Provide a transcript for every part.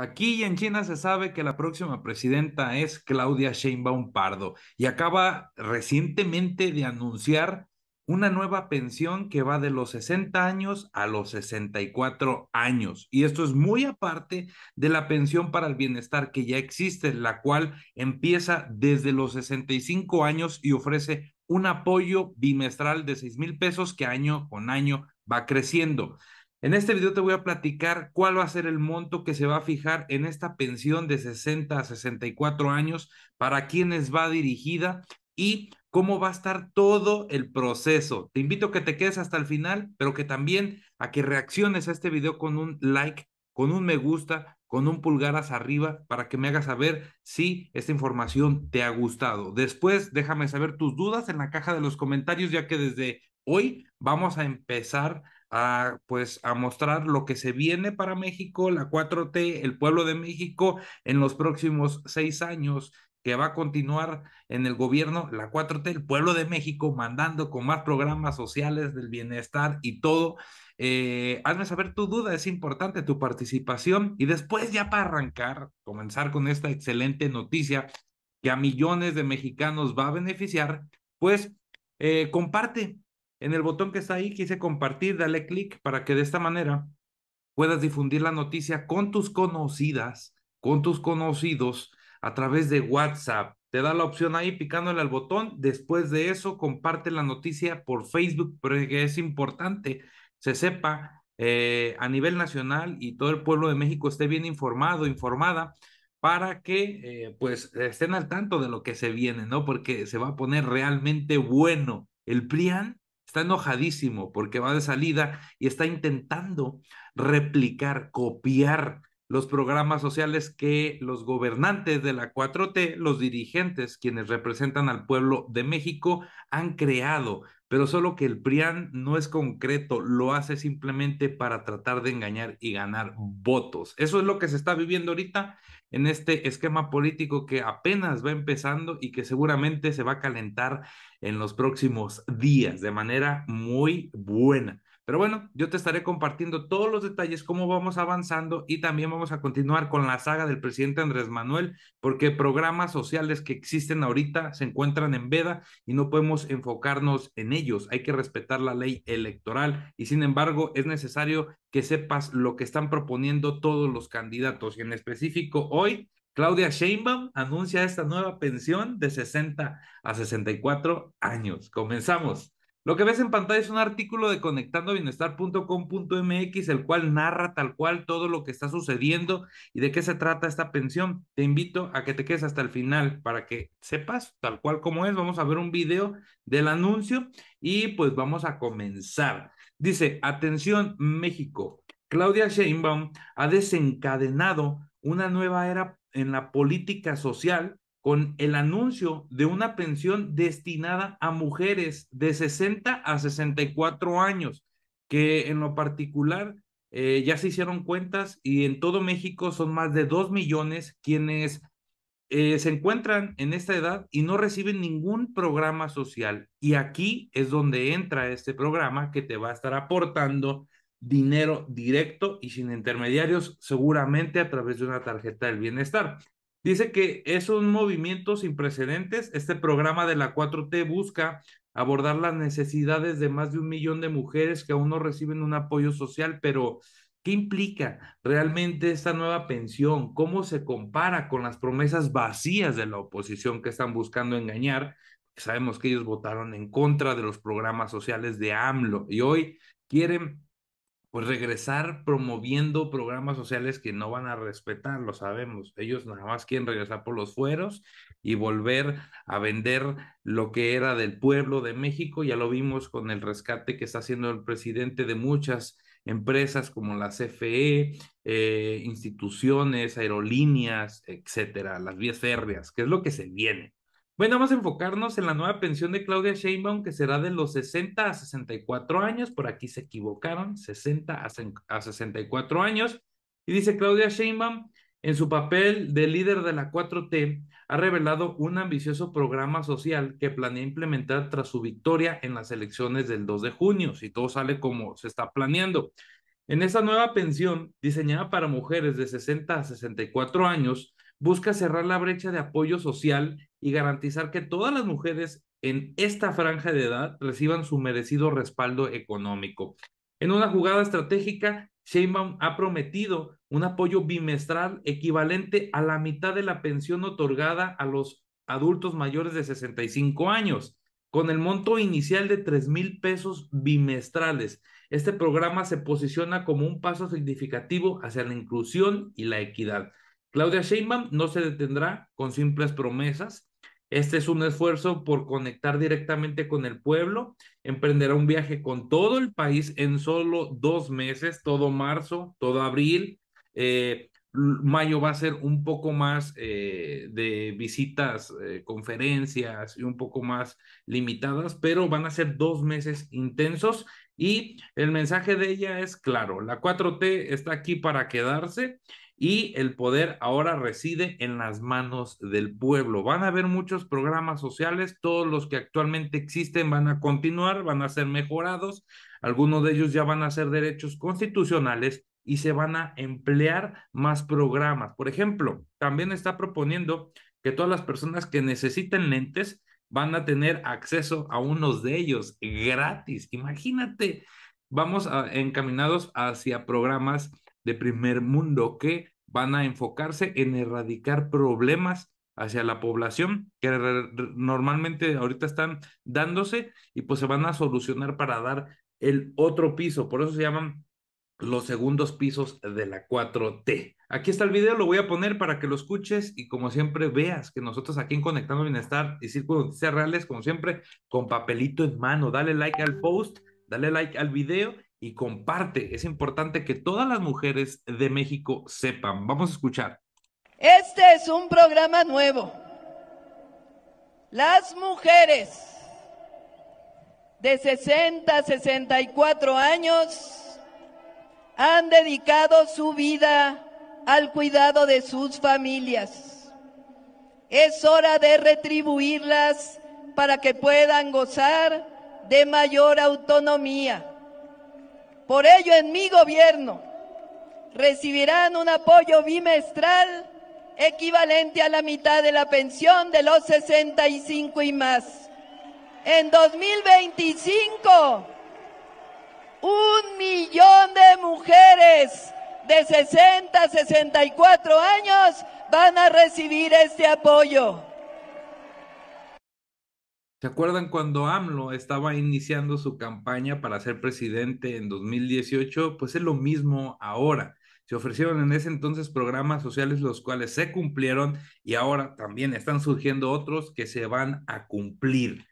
Aquí y en China se sabe que la próxima presidenta es Claudia Sheinbaum Pardo y acaba recientemente de anunciar una nueva pensión que va de los 60 años a los 64 años. Y esto es muy aparte de la pensión para el bienestar que ya existe, la cual empieza desde los 65 años y ofrece un apoyo bimestral de 6 mil pesos que año con año va creciendo. En este video te voy a platicar cuál va a ser el monto que se va a fijar en esta pensión de 60 a 64 años, para quiénes va dirigida y cómo va a estar todo el proceso. Te invito a que te quedes hasta el final, pero que también a que reacciones a este video con un like, con un me gusta, con un pulgar hacia arriba para que me hagas saber si esta información te ha gustado. Después déjame saber tus dudas en la caja de los comentarios, ya que desde hoy vamos a empezar a, pues, a mostrar lo que se viene para México, la 4T, el pueblo de México en los próximos seis años que va a continuar en el gobierno, la 4T, el pueblo de México, mandando con más programas sociales del bienestar y todo. Eh, hazme saber tu duda, es importante tu participación. Y después ya para arrancar, comenzar con esta excelente noticia que a millones de mexicanos va a beneficiar, pues eh, comparte en el botón que está ahí quise compartir, dale clic para que de esta manera puedas difundir la noticia con tus conocidas, con tus conocidos a través de WhatsApp. Te da la opción ahí picándole al botón. Después de eso, comparte la noticia por Facebook porque es importante se sepa eh, a nivel nacional y todo el pueblo de México esté bien informado, informada para que eh, pues estén al tanto de lo que se viene, ¿no? Porque se va a poner realmente bueno. El PRIAN Está enojadísimo porque va de salida y está intentando replicar, copiar los programas sociales que los gobernantes de la 4T, los dirigentes, quienes representan al pueblo de México, han creado, pero solo que el PRIAN no es concreto, lo hace simplemente para tratar de engañar y ganar votos. Eso es lo que se está viviendo ahorita en este esquema político que apenas va empezando y que seguramente se va a calentar en los próximos días de manera muy buena. Pero bueno, yo te estaré compartiendo todos los detalles, cómo vamos avanzando y también vamos a continuar con la saga del presidente Andrés Manuel, porque programas sociales que existen ahorita se encuentran en veda y no podemos enfocarnos en ellos. Hay que respetar la ley electoral y sin embargo es necesario que sepas lo que están proponiendo todos los candidatos y en específico hoy Claudia Sheinbaum anuncia esta nueva pensión de 60 a 64 años. Comenzamos. Lo que ves en pantalla es un artículo de conectandobienestar.com.mx, el cual narra tal cual todo lo que está sucediendo y de qué se trata esta pensión. Te invito a que te quedes hasta el final para que sepas tal cual como es. Vamos a ver un video del anuncio y pues vamos a comenzar. Dice, atención México, Claudia Sheinbaum ha desencadenado una nueva era en la política social con el anuncio de una pensión destinada a mujeres de 60 a 64 años, que en lo particular eh, ya se hicieron cuentas y en todo México son más de dos millones quienes eh, se encuentran en esta edad y no reciben ningún programa social. Y aquí es donde entra este programa que te va a estar aportando dinero directo y sin intermediarios, seguramente a través de una tarjeta del bienestar. Dice que es un movimiento sin precedentes. Este programa de la 4T busca abordar las necesidades de más de un millón de mujeres que aún no reciben un apoyo social, pero ¿qué implica realmente esta nueva pensión? ¿Cómo se compara con las promesas vacías de la oposición que están buscando engañar? Sabemos que ellos votaron en contra de los programas sociales de AMLO y hoy quieren pues regresar promoviendo programas sociales que no van a respetar, lo sabemos. Ellos nada más quieren regresar por los fueros y volver a vender lo que era del pueblo de México. Ya lo vimos con el rescate que está haciendo el presidente de muchas empresas como las CFE, eh, instituciones, aerolíneas, etcétera, las vías férreas, que es lo que se viene. Bueno, vamos a enfocarnos en la nueva pensión de Claudia Sheinbaum, que será de los 60 a 64 años. Por aquí se equivocaron, 60 a 64 años. Y dice Claudia Sheinbaum, en su papel de líder de la 4T, ha revelado un ambicioso programa social que planea implementar tras su victoria en las elecciones del 2 de junio, si todo sale como se está planeando. En esa nueva pensión, diseñada para mujeres de 60 a 64 años, busca cerrar la brecha de apoyo social y garantizar que todas las mujeres en esta franja de edad reciban su merecido respaldo económico. En una jugada estratégica, Sheinbaum ha prometido un apoyo bimestral equivalente a la mitad de la pensión otorgada a los adultos mayores de 65 años, con el monto inicial de 3 mil pesos bimestrales. Este programa se posiciona como un paso significativo hacia la inclusión y la equidad. Claudia Sheinbaum no se detendrá con simples promesas, este es un esfuerzo por conectar directamente con el pueblo. Emprenderá un viaje con todo el país en solo dos meses, todo marzo, todo abril. Eh, mayo va a ser un poco más eh, de visitas, eh, conferencias y un poco más limitadas, pero van a ser dos meses intensos y el mensaje de ella es claro, la 4T está aquí para quedarse y el poder ahora reside en las manos del pueblo. Van a haber muchos programas sociales, todos los que actualmente existen van a continuar, van a ser mejorados, algunos de ellos ya van a ser derechos constitucionales y se van a emplear más programas. Por ejemplo, también está proponiendo que todas las personas que necesiten lentes van a tener acceso a unos de ellos gratis. Imagínate, vamos encaminados hacia programas de primer mundo que van a enfocarse en erradicar problemas hacia la población que normalmente ahorita están dándose y pues se van a solucionar para dar el otro piso. Por eso se llaman los segundos pisos de la 4T. Aquí está el video, lo voy a poner para que lo escuches y como siempre veas que nosotros aquí en Conectando Bienestar y Círculo Noticias Reales, como siempre, con papelito en mano, dale like al post, dale like al video y comparte. Es importante que todas las mujeres de México sepan. Vamos a escuchar. Este es un programa nuevo. Las mujeres de 60 a 64 años han dedicado su vida al cuidado de sus familias. Es hora de retribuirlas para que puedan gozar de mayor autonomía por ello, en mi gobierno recibirán un apoyo bimestral equivalente a la mitad de la pensión de los 65 y más. En 2025, un millón de mujeres de 60 a 64 años van a recibir este apoyo. ¿Se acuerdan cuando AMLO estaba iniciando su campaña para ser presidente en 2018? Pues es lo mismo ahora. Se ofrecieron en ese entonces programas sociales los cuales se cumplieron y ahora también están surgiendo otros que se van a cumplir.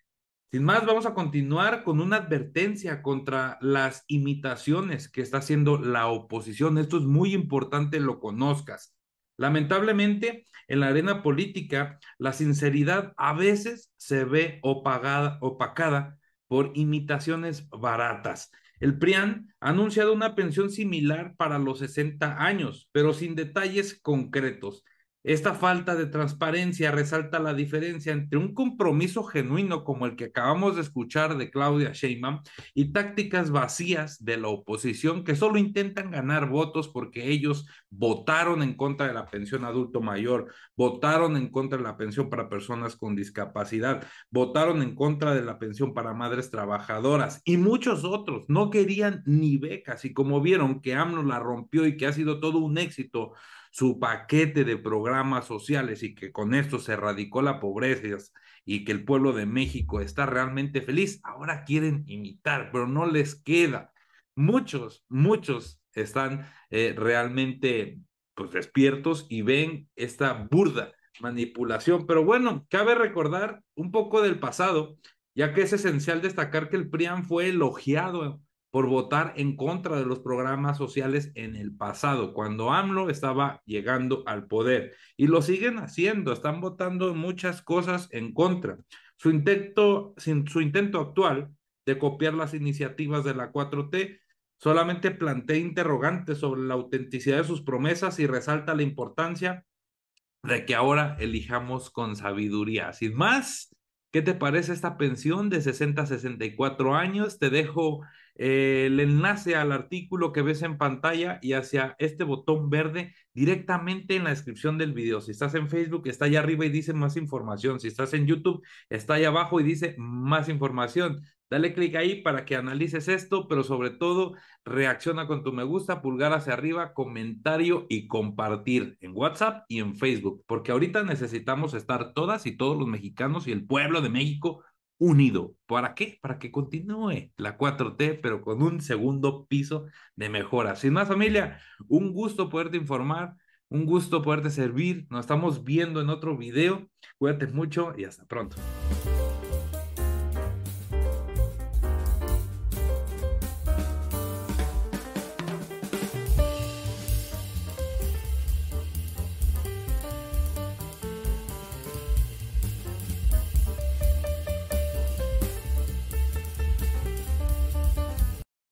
Sin más, vamos a continuar con una advertencia contra las imitaciones que está haciendo la oposición. Esto es muy importante, lo conozcas. Lamentablemente, en la arena política, la sinceridad a veces se ve opagada, opacada por imitaciones baratas. El PRIAN ha anunciado una pensión similar para los 60 años, pero sin detalles concretos. Esta falta de transparencia resalta la diferencia entre un compromiso genuino como el que acabamos de escuchar de Claudia Sheinbaum y tácticas vacías de la oposición que solo intentan ganar votos porque ellos votaron en contra de la pensión adulto mayor, votaron en contra de la pensión para personas con discapacidad, votaron en contra de la pensión para madres trabajadoras y muchos otros. No querían ni becas y como vieron que AMLO la rompió y que ha sido todo un éxito su paquete de programas sociales y que con esto se erradicó la pobreza y que el pueblo de México está realmente feliz, ahora quieren imitar, pero no les queda. Muchos, muchos están eh, realmente pues despiertos y ven esta burda manipulación. Pero bueno, cabe recordar un poco del pasado, ya que es esencial destacar que el PRIAM fue elogiado por votar en contra de los programas sociales en el pasado, cuando AMLO estaba llegando al poder. Y lo siguen haciendo, están votando muchas cosas en contra. Su intento, su intento actual de copiar las iniciativas de la 4T solamente plantea interrogantes sobre la autenticidad de sus promesas y resalta la importancia de que ahora elijamos con sabiduría. Sin más, ¿qué te parece esta pensión de 60 a 64 años? Te dejo el enlace al artículo que ves en pantalla y hacia este botón verde directamente en la descripción del video. Si estás en Facebook, está allá arriba y dice más información. Si estás en YouTube, está allá abajo y dice más información. Dale clic ahí para que analices esto, pero sobre todo reacciona con tu me gusta, pulgar hacia arriba, comentario y compartir en WhatsApp y en Facebook, porque ahorita necesitamos estar todas y todos los mexicanos y el pueblo de México unido. ¿Para qué? Para que continúe la 4T, pero con un segundo piso de mejora. Sin más familia, un gusto poderte informar, un gusto poderte servir. Nos estamos viendo en otro video. Cuídate mucho y hasta pronto.